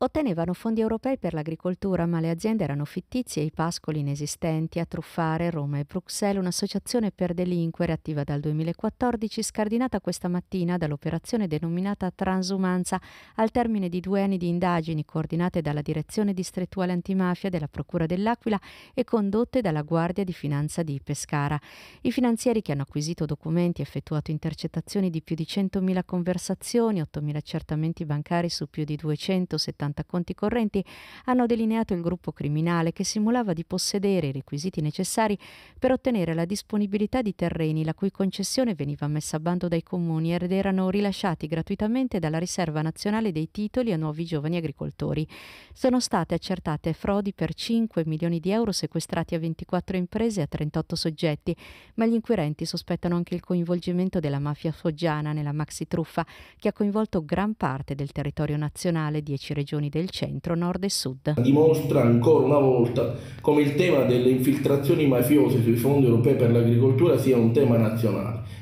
ottenevano fondi europei per l'agricoltura, ma le aziende erano fittizie e i pascoli inesistenti. A truffare Roma e Bruxelles, un'associazione per delinquere attiva dal 2014, scardinata questa mattina dall'operazione denominata Transumanza, al termine di due anni di indagini coordinate dalla Direzione Distrettuale Antimafia della Procura dell'Aquila e condotte dalla Guardia di Finanza di Pescara. I finanzieri che hanno acquisito documenti, effettuato intercettazioni di più di 100.000 conversazioni, 8.000 accertamenti bancari su più di 270 80 conti correnti hanno delineato il gruppo criminale che simulava di possedere i requisiti necessari per ottenere la disponibilità di terreni la cui concessione veniva messa a bando dai comuni ed erano rilasciati gratuitamente dalla Riserva Nazionale dei Titoli a nuovi giovani agricoltori. Sono state accertate frodi per 5 milioni di euro sequestrati a 24 imprese e a 38 soggetti, ma gli inquirenti sospettano anche il coinvolgimento della mafia foggiana nella maxi truffa che ha coinvolto gran parte del territorio nazionale, 10 regioni regioni del centro, nord e sud. Dimostra ancora una volta come il tema delle infiltrazioni mafiose sui fondi europei per l'agricoltura sia un tema nazionale